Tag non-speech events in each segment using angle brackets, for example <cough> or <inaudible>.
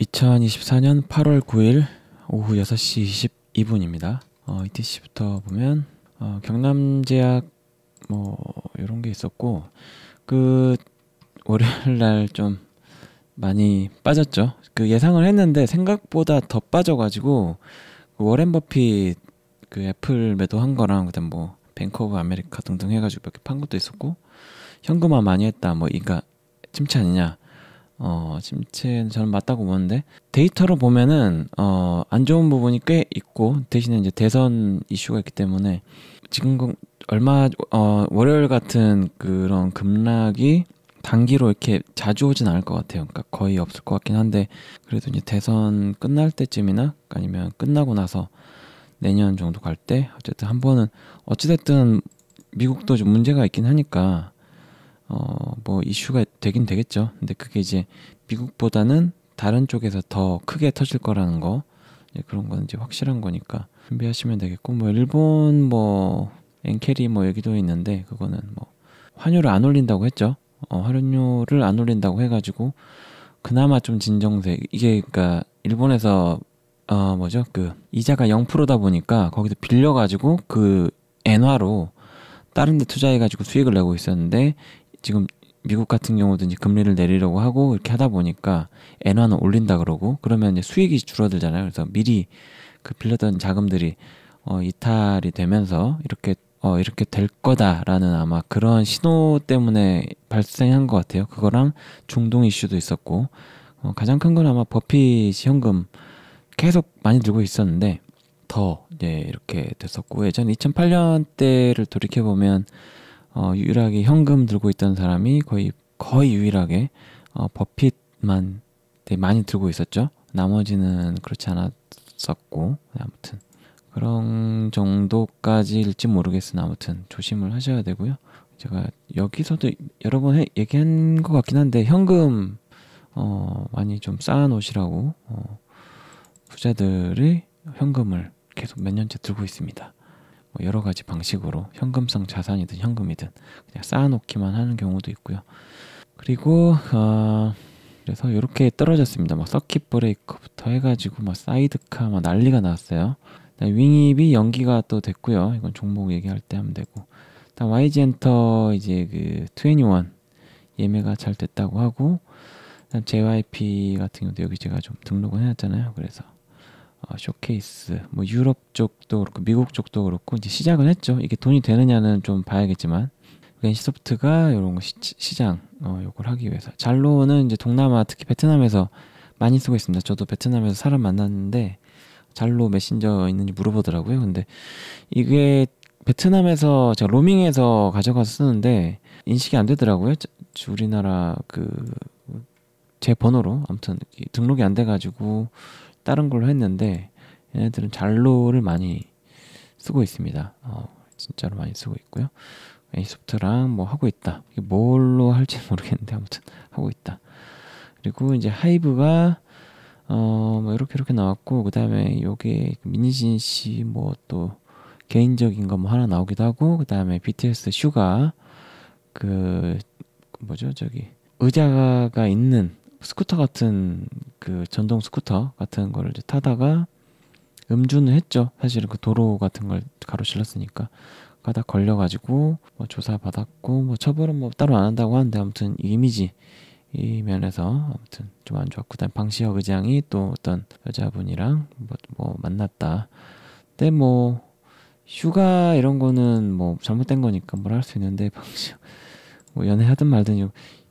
2024년 8월 9일 오후 6시 22분입니다. 어, ETC부터 보면 어, 경남제약 뭐 이런 게 있었고 그 월요일 날 좀 많이 빠졌죠. 그 예상을 했는데 생각보다 더 빠져가지고 그 워렌 버핏 그 애플 매도한 거랑 그다음 뭐 뱅크 오브 아메리카 등등 해가지고 몇개판 것도 있었고 현금화 많이 했다 뭐 이가 그러니까 침체 아니냐 어, 침체 저는 맞다고 보는데 데이터로 보면은 어, 안 좋은 부분이 꽤 있고 대신에 이제 대선 이슈가 있기 때문에 지금 그 얼마 어, 월요일 같은 그런 급락이 단기로 이렇게 자주 오진 않을 것 같아요. 그러니까 거의 없을 것 같긴 한데 그래도 이제 대선 끝날 때쯤이나 아니면 끝나고 나서 내년 정도 갈 때 어쨌든 한 번은 어찌됐든 미국도 좀 문제가 있긴 하니까 어, 뭐 이슈가 되긴 되겠죠. 근데 그게 이제 미국보다는 다른 쪽에서 더 크게 터질 거라는 거 그런 건 이제 확실한 거니까 준비하시면 되겠고 뭐 일본 뭐 엔캐리 뭐여기도 있는데 그거는 뭐 환율을 안 올린다고 했죠. 어, 환율을 안 올린다고 해가지고 그나마 좀 진정세 이게 그니까 일본에서 어 뭐죠 그 이자가 0%다 보니까 거기서 빌려가지고 그 엔화로 다른 데 투자해가지고 수익을 내고 있었는데 지금 미국 같은 경우도 이제 금리를 내리려고 하고 이렇게 하다 보니까 엔화는 올린다 그러고 그러면 이제 수익이 줄어들잖아요. 그래서 미리 그 빌렸던 자금들이 어, 이탈이 되면서 이렇게 어, 이렇게 될 거다라는 아마 그런 신호 때문에 발생한 것 같아요. 그거랑 중동 이슈도 있었고 어, 가장 큰 건 아마 버핏 현금 계속 많이 들고 있었는데 더 이제 이렇게 됐었고 예전 2008년 때를 돌이켜 보면 어, 유일하게 현금 들고 있던 사람이 거의 거의 유일하게 어, 버핏만 되게 네, 많이 들고 있었죠. 나머지는 그렇지 않았었고 네, 아무튼 그런 정도까지일지 모르겠으나 아무튼 조심을 하셔야 되고요. 제가 여기서도 여러 번 해, 얘기한 것 같긴 한데 현금 어, 많이 좀 쌓아놓으시라고 어, 부자들의 현금을 계속 몇 년째 들고 있습니다. 뭐 여러 가지 방식으로 현금성 자산이든 현금이든 그냥 쌓아놓기만 하는 경우도 있고요. 그리고 어, 그래서 이렇게 떨어졌습니다. 막 뭐 서킷 브레이커부터 해가지고 막 뭐 사이드카 막 뭐 난리가 났어요. 네, 윙입이 연기가 또 됐고요. 이건 종목 얘기할 때 하면 되고. 다음 YG 엔터 이제 그21 예매가 잘 됐다고 하고 JYP 같은 경우도 여기 제가 좀 등록을 해놨잖아요. 그래서 아, 쇼케이스 뭐 유럽 쪽도 그렇고 미국 쪽도 그렇고 이제 시작은 했죠. 이게 돈이 되느냐는 좀 봐야겠지만 엔시소프트가 그러니까 이런 거 시, 장 어, 요걸 하기 위해서 잘로는 이제 동남아 특히 베트남에서 많이 쓰고 있습니다. 저도 베트남에서 사람 만났는데 잘로 메신저 있는지 물어보더라고요. 근데 이게 베트남에서 제가 로밍에서 가져가서 쓰는데 인식이 안 되더라고요. 우리나라 그 제 번호로 아무튼 등록이 안 돼가지고 다른 걸로 했는데 얘네들은 잘로를 많이 쓰고 있습니다. 어, 진짜로 많이 쓰고 있고요. 에이소프트랑 뭐 하고 있다. 뭘로 할지 모르겠는데 아무튼 하고 있다. 그리고 이제 하이브가 어뭐 이렇게 이렇게 나왔고 그 다음에 여기 미니진 씨 뭐 또 개인적인 거 뭐 하나 나오기도 하고 그 다음에 BTS 슈가 그 뭐죠 저기 의자가 있는 스쿠터 같은 그 전동 스쿠터 같은 거를 이제 타다가 음주는 했죠. 사실은 그 도로 같은 걸 가로질렀으니까 가다 걸려가지고 뭐 조사 받았고 뭐 처벌은 뭐 따로 안 한다고 하는데 아무튼 이미지 이 면에서 아무튼 좀 안 좋았고 그다음 방시혁 의장이 또 어떤 여자분이랑 뭐, 뭐 만났다. 근데 뭐 휴가 이런 거는 뭐 잘못된 거니까 뭘할수 있는데 방시혁 뭐 연애하든 말든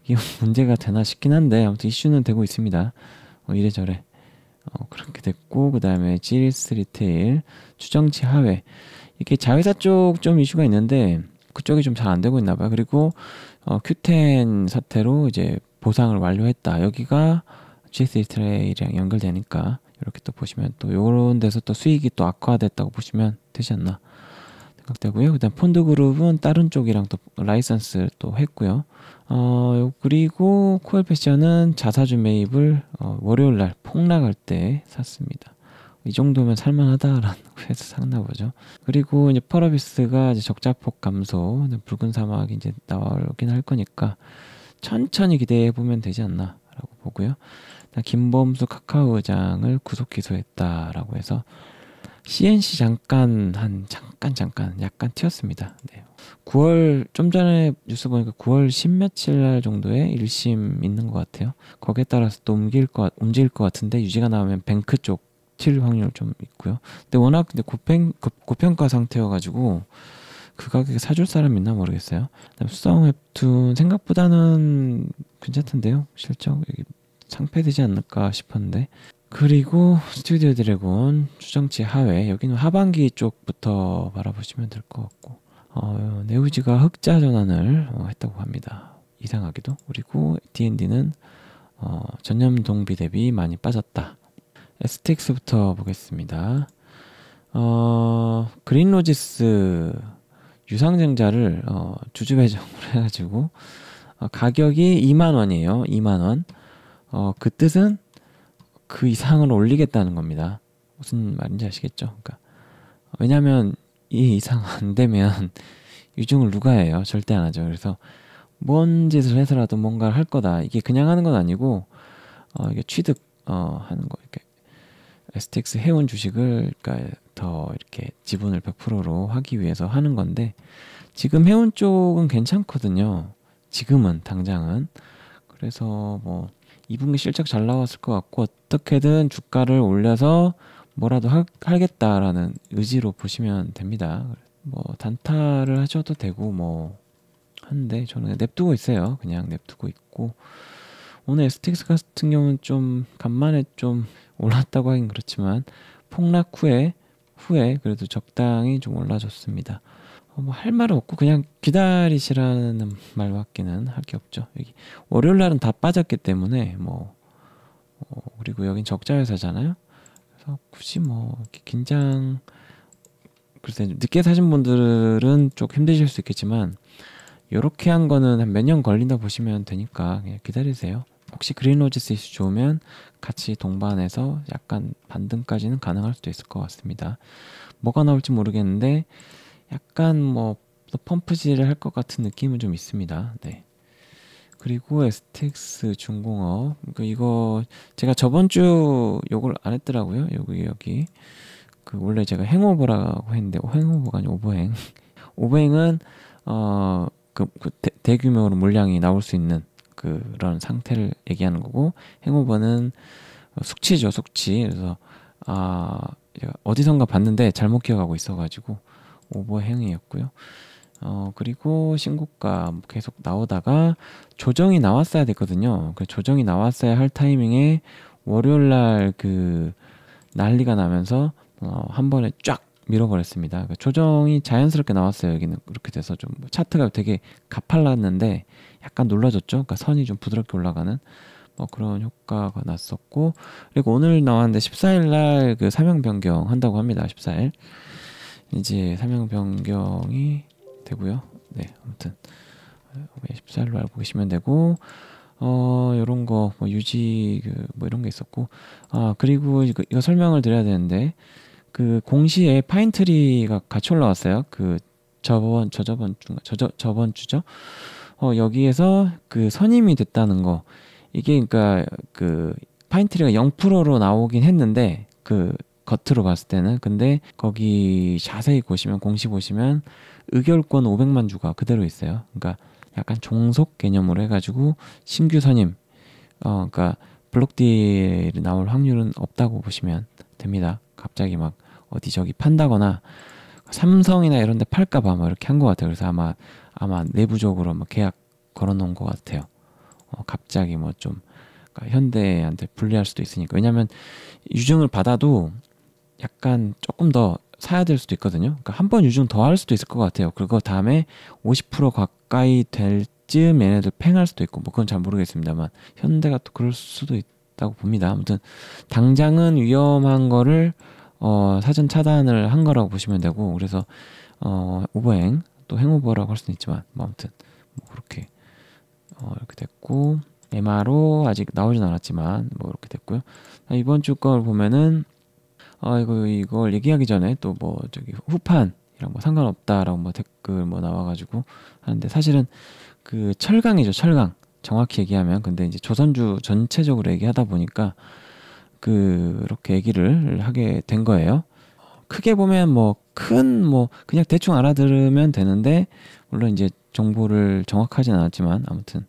이게 <laughs> 문제가 되나 싶긴 한데 아무튼 이슈는 되고 있습니다. 어, 이래저래 어, 그렇게 됐고 그 다음에 찌리스 리테일 추정치 하회 이게 렇 자회사 쪽 좀 이슈가 있는데 그쪽이 좀 잘 안 되고 있나 봐요. 그리고 어, 큐텐 사태로 이제 보상을 완료했다. 여기가 GS 리테일이랑 연결되니까 이렇게 또 보시면 또 요런 데서 또 수익이 또 악화됐다고 보시면 되지 않나 생각되고요. 그다음 폰드 그룹은 다른 쪽이랑 또 라이선스 를또 했고요. 어, 그리고 코엘 패션은 자사주 매입을 어, 월요일 날 폭락할 때 샀습니다. 이 정도면 살만하다라는 <laughs> 회에서 샀나 보죠. 그리고 이제 펄어비스가 이제 적자폭 감소, 붉은 사막이 이제 나오긴 할 거니까 천천히 기대해 보면 되지 않나라고 보고요. 김범수 카카오 의장을 구속 기소했다라고 해서 CNC 잠깐 한 잠깐 잠깐 약간 튀었습니다. 네. 9월 좀 전에 뉴스 보니까 9월 10 며칠 날 정도에 1심 있는 것 같아요. 거기에 따라서 또 옮길 것 움직일 것 같은데 유지가 나오면 뱅크 쪽 튈 확률 좀 있고요. 근데 워낙 근데 고평 고평가 상태여가지고 그 가격에 사줄 사람 있나 모르겠어요. 그다음 수성 웹툰 생각보다는 괜찮던데요. 실적 여기 상패되지 않을까 싶었는데 그리고 스튜디오 드래곤 추정치 하회 여기는 하반기 쪽부터 바라보시면 될 것 같고 어, 네우지가 흑자 전환을 어, 했다고 합니다. 이상하기도 그리고 D&D는 어, 전년 동비 대비 많이 빠졌다. STX부터 보겠습니다. 어, 그린로지스 유상증자를 어, 주주 배정을 <laughs> 해가지고 어, 가격이 2만 원이에요. 2만 원. 어, 그 뜻은 그 이상을 올리겠다는 겁니다. 무슨 말인지 아시겠죠? 그러니까 왜냐하면 이 이상 안 되면 <laughs> 유증을 누가 해요? 절대 안 하죠. 그래서 뭔 짓을 해서라도 뭔가를 할 거다. 이게 그냥 하는 건 아니고 어, 이게 취득 어, 하는 거 이렇게 STX 해온 주식을 그러니까 더 이렇게 지분을 100%로 하기 위해서 하는 건데 지금 해온 쪽은 괜찮거든요. 지금은 당장은 그래서 뭐 2분기 실적 잘 나왔을 것 같고 어떻게든 주가를 올려서 뭐라도 하, 겠다라는 의지로 보시면 됩니다. 뭐 단타를 하셔도 되고 뭐 하는데 저는 냅두고 있어요. 그냥 냅두고 있고 오늘 STX 같은 경우는 좀 간만에 좀 올랐다고 하긴 그렇지만 폭락 후에 후에 그래도 적당히 좀올라졌습니다 어, 뭐할 말은 없고 그냥 기다리시라는 말밖에는 할 게 없죠. 여기 월요일 날은 다 빠졌기 때문에 뭐 어, 그리고 여긴 적자 회사잖아요. 그래서 굳이 뭐 긴장 글쎄 늦게 사신 분들은 좀 힘드실 수 있겠지만 이렇게 한 거는 한 몇 년 걸린다 보시면 되니까 그냥 기다리세요. 혹시 그린로지스 시 좋으면 같이 동반해서 약간 반등까지는 가능할 수도 있을 것 같습니다. 뭐가 나올지 모르겠는데 약간 뭐 펌프질을 할 것 같은 느낌은 좀 있습니다. 네. 그리고 STX 중공업 그러니까 이거 제가 저번 주 요걸 안 했더라고요. 여기 여기 그 원래 제가 행오버라고 했는데 행오버가 아니고 오버행. <laughs> 오버행은 어그 그, 그 대규모로 물량이 나올 수 있는 그런 상태를 얘기하는 거고 행오버는 숙취죠 숙취 그래서 아 어디선가 봤는데 잘못 기억하고 있어가지고 오버행이었고요 어 그리고 신곡가 계속 나오다가 조정이 나왔어야 됐거든요 그 조정이 나왔어야 할 타이밍에 월요일날 그 난리가 나면서 어, 한 번에 쫙 밀어버렸습니다. 그러니까 조정이 자연스럽게 나왔어요. 여기는 그렇게 돼서 좀 뭐 차트가 되게 가팔랐는데 약간 놀라졌죠. 그러니까 선이 좀 부드럽게 올라가는 뭐 그런 효과가 났었고 그리고 오늘 나왔는데 14일 날 그 사명 변경 한다고 합니다. 14일 이제 사명 변경이 되고요. 네 아무튼 14일로 알고 계시면 되고 어 요런 거뭐 유지 그 뭐 이런 게 있었고 아 그리고 이거, 그 이거 설명을 드려야 되는데 그 공시에 파인트리가 같이 올라왔어요. 그 저번 저 저번 주가 저저 저번 주죠. 어 여기에서 그 선임이 됐다는 거 이게 그러니까 그 파인트리가 0%로 나오긴 했는데 그 겉으로 봤을 때는 근데 거기 자세히 보시면 공시 보시면 의결권 500만 주가 그대로 있어요. 그러니까 약간 종속 개념으로 해가지고 신규 선임 어 그러니까 블록딜이 나올 확률은 없다고 보시면 됩니다. 갑자기 막 어디 저기 판다거나 삼성이나 이런 데 팔까봐 막 뭐 이렇게 한 것 같아요. 그래서 아마 아마 내부적으로 뭐 계약 걸어놓은 것 같아요. 어, 갑자기 뭐좀 그러니까 현대한테 불리할 수도 있으니까 왜냐면 유증을 받아도 약간 조금 더 사야 될 수도 있거든요. 그러니까 한 번 유증 더 할 수도 있을 것 같아요. 그리고 다음에 50% 가까이 될쯤 얘네들 팽할 수도 있고 뭐 그건 잘 모르겠습니다만 현대가 또 그럴 수도 있다고 봅니다. 아무튼 당장은 위험한 거를 어, 사전 차단을 한 거라고 보시면 되고 그래서 어, 오버행 또 행오버라고 할 수는 있지만 뭐 아무튼 뭐 그렇게 어, 이렇게 됐고 MRO 아직 나오진 않았지만 뭐 이렇게 됐고요. 아, 이번 주걸 보면은 아 이거 이걸 얘기하기 전에 또 뭐 저기 후판이랑 뭐 상관없다라고 뭐 댓글 뭐 나와가지고 하는데 사실은 그 철강이죠 철강 정확히 얘기하면 근데 이제 조선주 전체적으로 얘기하다 보니까 그렇게 얘기를 하게 된 거예요. 크게 보면 뭐 큰뭐 뭐 그냥 대충 알아들으면 되는데 물론 이제 정보를 정확하진 않았지만 아무튼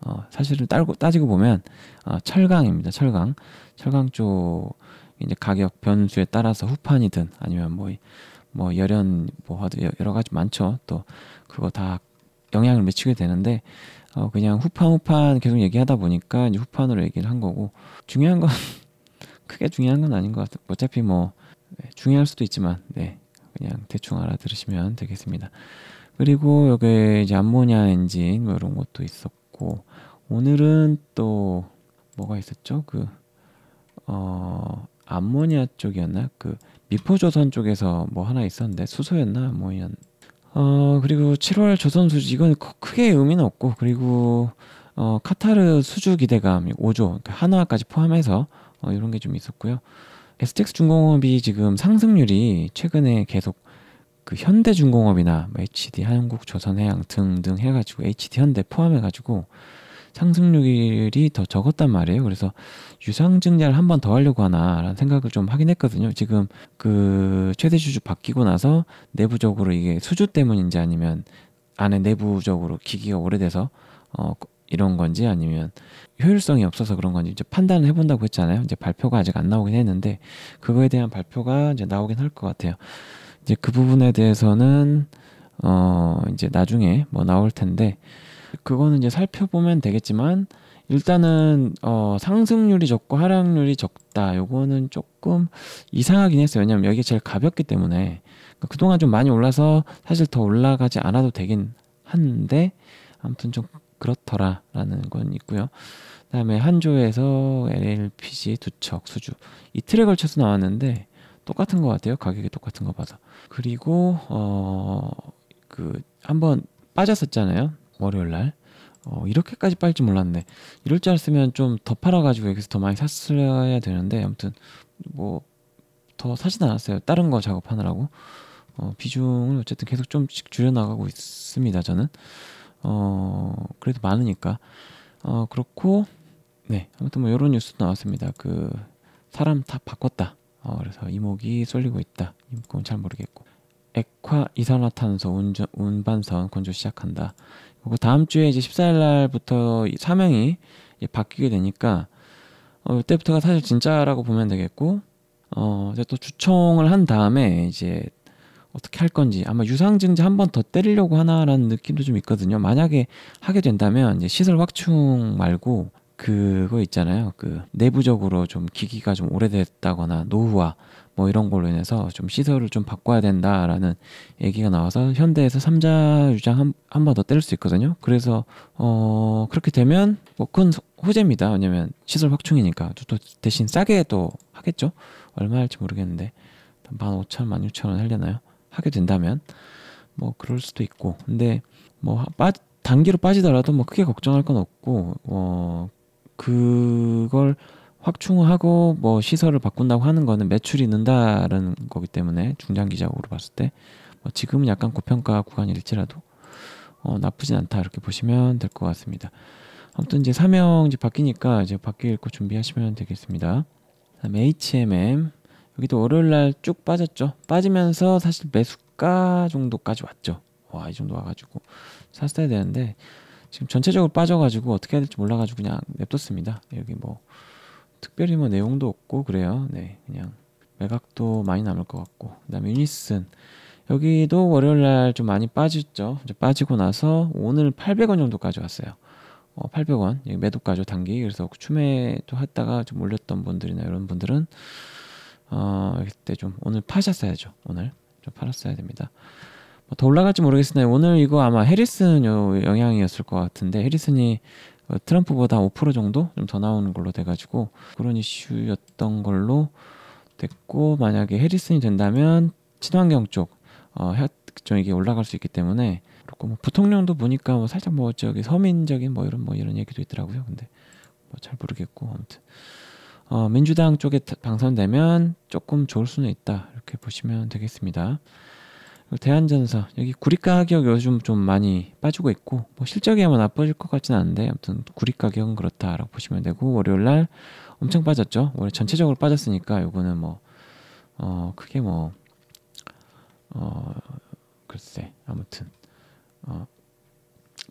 어 사실은 따고 따지고 보면 어 철강입니다. 철강 철강 쪽 이제 가격 변수에 따라서 후판이든 아니면 뭐뭐 뭐 열연 뭐 여러 가지 많죠. 또 그거 다 영향을 미치게 되는데 어 그냥 후판 후판 계속 얘기하다 보니까 이제 후판으로 얘기를 한 거고 중요한 건 <laughs> 크게 중요한 건 아닌 것 같아요. 어차피 뭐 네, 중요할 수도 있지만 네, 그냥 대충 알아들으시면 되겠습니다. 그리고 여기 이제 암모니아 엔진 뭐 이런 것도 있었고 오늘은 또 뭐가 있었죠? 그 어, 암모니아 쪽이었나? 그 미포조선 쪽에서 뭐 하나 있었는데 수소였나 뭐모니어 그리고 7월 조선 수주 이건 크게 의미는 없고 그리고 어, 카타르 수주 기대감 5조 그러니 한화까지 포함해서 어, 이런 게 좀 있었고요. STX 중공업이 지금 상승률이 최근에 계속 그 현대 중공업이나 뭐 HD 한국 조선해양 등등 해가지고 HD 현대 포함해가지고 상승률이 더 적었단 말이에요. 그래서 유상증자를 한 번 더 하려고 하나라는 생각을 좀 하긴 했거든요. 지금 그 최대 주주 바뀌고 나서 내부적으로 이게 수주 때문인지 아니면 안에 내부적으로 기기가 오래돼서 어 이런 건지 아니면 효율성이 없어서 그런 건지 이제 판단을 해본다고 했잖아요. 이제 발표가 아직 안 나오긴 했는데 그거에 대한 발표가 이제 나오긴 할 것 같아요. 이제 그 부분에 대해서는 어 이제 나중에 뭐 나올 텐데 그거는 이제 살펴보면 되겠지만 일단은 어 상승률이 적고 하락률이 적다. 요거는 조금 이상하긴 했어요. 왜냐면 여기 제일 가볍기 때문에 그러니까 그동안 좀 많이 올라서 사실 더 올라가지 않아도 되긴 한데 아무튼 좀 그렇더라라는 건 있고요. 그다음에 한조에서 LLPG 두척 수주 이틀에 걸쳐서 나왔는데 똑같은 것 같아요. 가격이 똑같은 것보다. 그리고 어 그 한번 빠졌었잖아요. 월요일 날. 어, 이렇게까지 빨지 몰랐네. 이럴 줄 알았으면 좀 더 팔아가지고 여기서 더 많이 샀어야 되는데 아무튼 뭐 더 사진 않았어요. 다른 거 작업하느라고 어, 비중을 어쨌든 계속 좀씩 줄여나가고 있습니다. 저는 어 그래도 많으니까 어 그렇고 네 아무튼 뭐 이런 뉴스도 나왔습니다. 그 사람 다 바꿨다. 어, 그래서 이목이 쏠리고 있다. 그건 잘 모르겠고 액화 이산화탄소 운전, 운반선 건조 시작한다. 그리고 다음 주에 이제 14일 날부터 사명이 바뀌게 되니까 어, 이때부터가 사실 진짜라고 보면 되겠고 어, 이제 또 주총을 한 다음에 이제 어떻게 할 건지 아마 유상증자 한 번 더 때리려고 하나라는 느낌도 좀 있거든요. 만약에 하게 된다면 이제 시설 확충 말고 그거 있잖아요. 그 내부적으로 좀 기기가 좀 오래됐다거나 노후화 뭐 이런 걸로 인해서 좀 시설을 좀 바꿔야 된다라는 얘기가 나와서 현대에서 삼자 유장 한한 번 더 때릴 수 있거든요. 그래서 어 그렇게 되면 뭐 큰 호재입니다. 왜냐면 시설 확충이니까 또 대신 싸게 또 하겠죠. 얼마 할지 모르겠는데 15,000, 1 6 0 0 0원 하려나요? 하게 된다면 뭐 그럴 수도 있고 근데 뭐 빠, 단기로 빠지더라도 뭐 크게 걱정할 건 없고 어 그걸 확충하고 뭐 시설을 바꾼다고 하는 거는 매출이 는다는 거기 때문에 중장기적으로 봤을 때 뭐 지금은 약간 고평가 구간일지라도 어 나쁘진 않다 이렇게 보시면 될 것 같습니다. 아무튼 이제 사명 이제 바뀌니까 이제 바뀔 거 준비하시면 되겠습니다. 그다음에 HMM 여기도 월요일날 쭉 빠졌죠. 빠지면서 사실 매수가 정도까지 왔죠. 와, 이 정도 와가지고 샀어야 되는데 지금 전체적으로 빠져가지고 어떻게 해야 될지 몰라가지고 그냥 냅뒀습니다. 여기 뭐 특별히 뭐 내용도 없고 그래요. 네, 그냥 매각도 많이 남을 것 같고 그다음에 유니슨 여기도 월요일날 좀 많이 빠졌죠. 빠지고 나서 오늘 800원 정도까지 왔어요. 어, 800원 매도가죠 단기 그래서 추매도 했다가 좀 올렸던 분들이나 이런 분들은 어, 그때 좀 오늘 파셨어야죠. 오늘 좀 팔았어야 됩니다. 뭐 더 올라갈지 모르겠으나 오늘 이거 아마 해리슨 영향이었을 것 같은데 해리슨이 어, 트럼프보다 5% 정도 좀 더 나오는 걸로 돼가지고 그런 이슈였던 걸로 됐고 만약에 해리슨이 된다면 친환경 쪽 어, 좀 이게 올라갈 수 있기 때문에 그렇고 뭐 부통령도 보니까 뭐 살짝 뭐 저기 서민적인 뭐 이런 뭐 이런 얘기도 있더라고요. 근데 뭐 잘 모르겠고 아무튼 어, 민주당 쪽에 당선되면 조금 좋을 수는 있다 이렇게 보시면 되겠습니다. 대한전사 여기 구립 가격 요즘 좀 많이 빠지고 있고 뭐 실적이 아마 나빠질 것같지 않은데 아무튼 구립 가격은 그렇다라고 보시면 되고 월요일 날 엄청 빠졌죠. 원래 전체적으로 빠졌으니까 요거는 뭐 어, 크게 뭐 어, 글쎄 아무튼 어,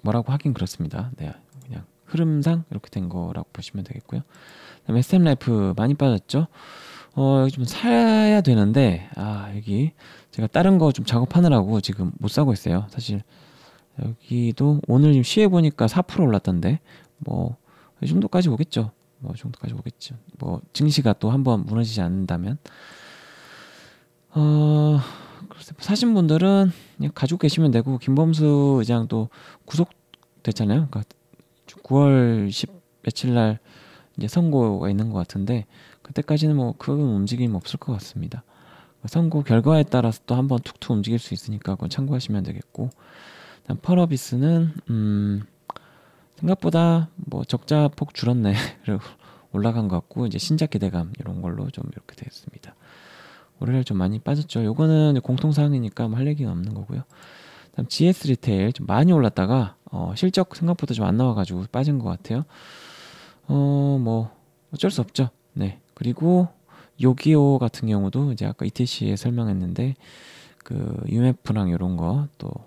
뭐라고 하긴 그렇습니다. 네 그냥 흐름상 이렇게 된 거라고 보시면 되겠고요. 그다음에 스템 라이프 많이 빠졌죠. 어, 여기 좀 사야 되는데 아, 여기 제가 다른 거 좀 작업하느라고 지금 못 사고 있어요. 사실 여기도 오늘 지금 시에 보니까 4% 올랐던데 뭐 이 정도까지 오겠죠. 뭐 정도까지 오겠죠. 뭐 증시가 또 한번 무너지지 않는다면 어, 글쎄, 사신 분들은 그냥 가지고 계시면 되고 김범수 의장 또 구속 됐잖아요. 그러니까 9월 10 며칠 날 이제 선고가 있는 것 같은데 그때까지는 뭐 큰 움직임 없을 것 같습니다. 선고 결과에 따라서 또 한 번 툭툭 움직일 수 있으니까 그건 참고하시면 되겠고 다음 펄어비스는 음 생각보다 뭐 적자 폭 줄었네 그리고 <laughs> 올라간 것 같고 이제 신작 기대감 이런 걸로 좀 이렇게 되겠습니다. 올해를 좀 많이 빠졌죠. 요거는 공통사항이니까 뭐할 얘기는 없는 거고요. GS 리테일 좀 많이 올랐다가 어, 실적 생각보다 좀 안 나와가지고 빠진 것 같아요. 어 뭐 어쩔 수 없죠. 네 그리고 요기요 같은 경우도 이제 아까 ETC에 설명했는데 그 UMF랑 이런 거또또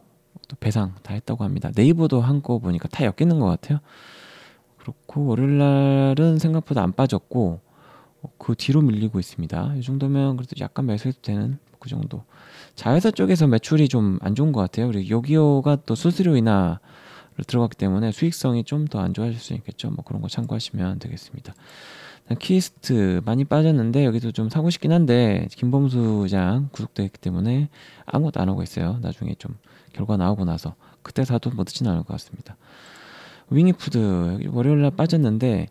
배상 다 했다고 합니다. 네이버도 한 거 보니까 다 엮이는 것 같아요. 그렇고 월요일날은 생각보다 안 빠졌고 어, 그 뒤로 밀리고 있습니다. 이 정도면 그래도 약간 매수해도 되는 그 정도. 자회사 쪽에서 매출이 좀 안 좋은 것 같아요. 그리고 요기요가 또 수수료 인하 들어갔기 때문에 수익성이 좀 더 안 좋아질 수 있겠죠. 뭐 그런 거 참고하시면 되겠습니다. 키스트 많이 빠졌는데 여기도 좀 사고 싶긴 한데 김범수 장구속되기 때문에 아무것도 안 하고 있어요. 나중에 좀 결과 나오고 나서 그때 사도 뭐 늦진 않을 것 같습니다. 윙이푸드 월요일날 빠졌는데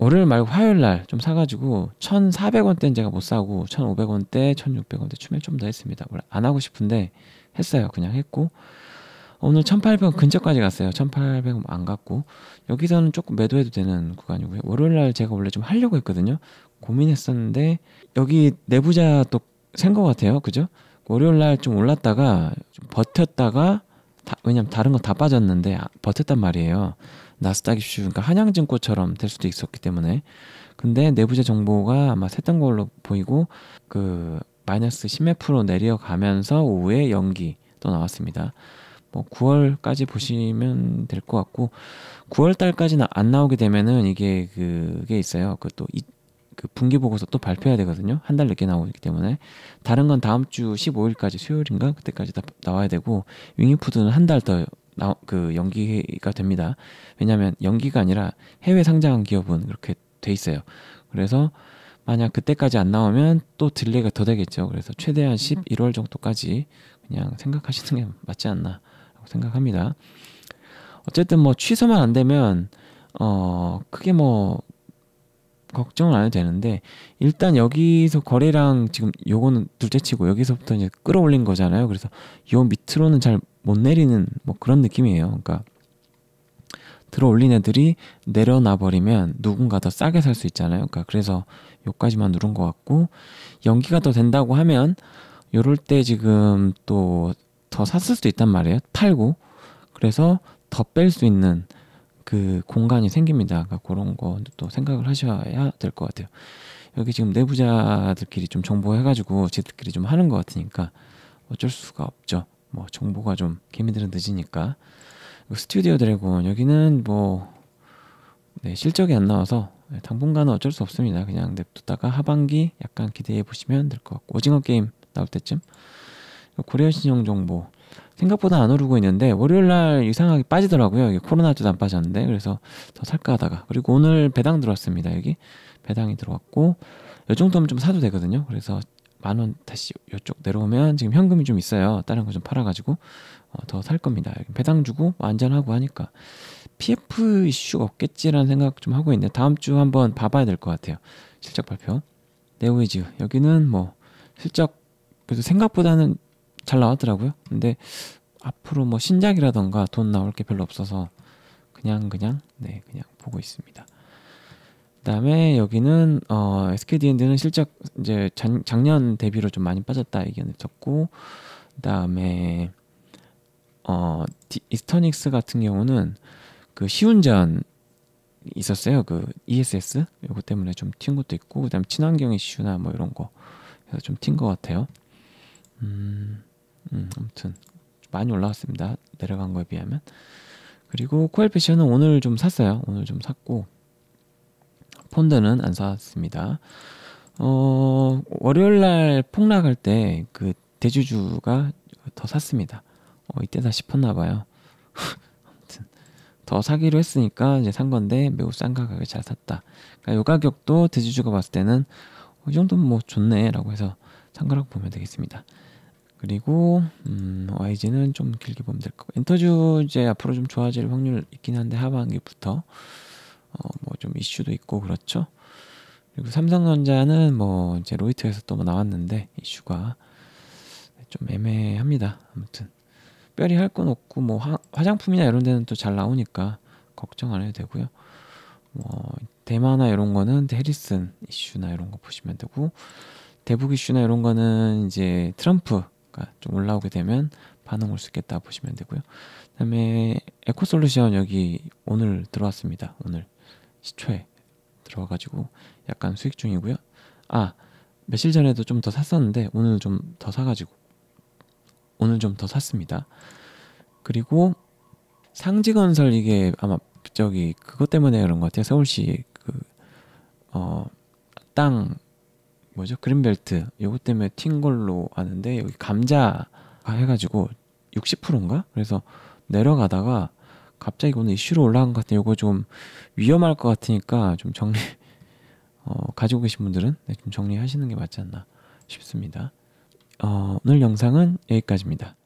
월요일 말고 화요일 날 좀 사가지고 1,400원대는 제가 못 사고 1,500원대, 1,600원대 추면 좀더 했습니다. 원래 안 하고 싶은데 했어요. 그냥 했고 오늘 1,800원 근처까지 갔어요. 1,800원 안 갔고 여기서는 조금 매도해도 되는 구간이고요. 월요일 날 제가 원래 좀 하려고 했거든요. 고민했었는데 여기 내부자 또센것 같아요. 그죠? 월요일 날 좀 올랐다가 좀 버텼다가 다, 왜냐면 다른 거 다 빠졌는데 아, 버텼단 말이에요. 나스닥 이슈, 그러니까 한양증권처럼 될 수도 있었기 때문에 근데 내부자 정보가 아마 샜던 걸로 보이고 그 마이너스 10매프로 내려가면서 오후에 연기 또 나왔습니다. 뭐 9월까지 보시면 될 것 같고 9월 달까지는 안 나오게 되면은 이게 그게 있어요. 그또그 그 분기 보고서 또 발표해야 되거든요. 한 달 늦게 나오기 때문에 다른 건 다음 주 15일까지 수요일인가 그때까지 다 나와야 되고 윙이푸드는 한달더 그 연기가 됩니다. 왜냐하면 연기가 아니라 해외 상장한 기업은 그렇게 돼 있어요. 그래서 만약 그때까지 안 나오면 또 딜레이가 더 되겠죠. 그래서 최대한 11월 음. 정도까지 그냥 생각하시는 게 맞지 않나 생각합니다. 어쨌든 뭐 취소만 안 되면 어 크게 뭐 걱정은 안 해도 되는데 일단 여기서 거래랑 지금 요거는 둘째치고 여기서부터 이제 끌어올린 거잖아요. 그래서 요 밑으로는 잘못 내리는 뭐 그런 느낌이에요. 그러니까 들어올린 애들이 내려놔 버리면 누군가 더 싸게 살 수 있잖아요. 그러니까 그래서 요까지만 누른 것 같고 연기가 더 된다고 하면 요럴 때 지금 또 더 샀을 수도 있단 말이에요. 팔고 그래서 더 뺄 수 있는 그 공간이 생깁니다. 그러니까 그런 거 또 생각을 하셔야 될 것 같아요. 여기 지금 내부자들끼리 좀 정보해가지고 지들끼리 좀 하는 것 같으니까 어쩔 수가 없죠. 뭐 정보가 좀 개미들은 늦으니까 스튜디오 드래곤 여기는 뭐 네, 실적이 안 나와서 네, 당분간은 어쩔 수 없습니다. 그냥 냅두다가 하반기 약간 기대해 보시면 될 것 같고 오징어 게임 나올 때쯤 고려 신용 정보 생각보다 안 오르고 있는데 월요일 날 이상하게 빠지더라고요. 이게 코로나 때도 안 빠졌는데 그래서 더 살까 하다가 그리고 오늘 배당 들어왔습니다. 여기 배당이 들어왔고 요 정도면 좀 사도 되거든요. 그래서 만원 다시 이쪽 내려오면 지금 현금이 좀 있어요. 다른 거 좀 팔아가지고 어, 더 살 겁니다. 배당 주고 안전하고 하니까 PF 이슈가 없겠지라는 생각 좀 하고 있는데 다음 주 한번 봐봐야 될 것 같아요. 실적 발표. 네오이즈 여기는 뭐 실적 그래도 생각보다는 잘 나왔더라고요. 근데 앞으로 뭐 신작이라던가 돈 나올 게 별로 없어서 그냥 그냥 네 그냥 보고 있습니다. 그다음에 여기는 어, SK D&D는 실적 이제 작, 작년 대비로 좀 많이 빠졌다 얘기견을었고 그다음에 어, 디, 이스터닉스 같은 경우는 그 시운전 있었어요. 그 ESS 요거 때문에 좀 튄 것도 있고 그다음 에 친환경 이슈나 뭐 이런 거 해서 좀 튄 것 같아요. 음, 음, 아무튼 많이 올라왔습니다. 내려간 거에 비하면. 그리고 코엘 패션은 오늘 좀 샀어요. 오늘 좀 샀고 폰드는 안 샀습니다. 어, 월요일 날 폭락할 때그 대주주가 더 샀습니다. 어, 이때다 싶었나 봐요. <laughs> 아무튼 더 사기로 했으니까 이제 산 건데 매우 싼 가격에 잘 샀다. 그러니까 요 가격도 대주주가 봤을 때는 어, 이 정도면 뭐 좋네라고 해서 산 거라고 보면 되겠습니다. 그리고 음, YG는 좀 길게 보면 될 거고 인터뷰제 앞으로 좀 좋아질 확률 있긴 한데 하반기부터 어, 뭐 좀 이슈도 있고 그렇죠. 그리고 삼성전자는 뭐 이제 로이터에서또 뭐 나왔는데 이슈가 좀 애매합니다. 아무튼 뼈리 할 건 없고 뭐 화, 장품이나 이런 데는 또 잘 나오니까 걱정 안 해도 되고요. 뭐 대마나 이런 거는 해리슨 이슈나 이런 거 보시면 되고 대북 이슈나 이런 거는 이제 트럼프가 좀 올라오게 되면 반응 올 수 있겠다 보시면 되고요. 그다음에 에코솔루션 여기 오늘 들어왔습니다. 오늘 시초에 들어가가지고 약간 수익 중이고요. 아 며칠 전에도 좀 더 샀었는데 오늘 좀 더 사가지고 오늘 좀 더 샀습니다. 그리고 상지건설 이게 아마 저기 그것 때문에 그런 것 같아요. 서울시 그 어 땅 뭐죠 그린벨트 요거 때문에 튄 걸로 아는데 여기 감자 해가지고 60%인가 그래서 내려가다가 갑자기 오늘 이슈로 올라간 것 같아요. 이거 좀 위험할 것 같으니까 좀 정리 <laughs> 어, 가지고 계신 분들은 네, 좀 정리하시는 게 맞지 않나 싶습니다. 어, 오늘 영상은 여기까지입니다.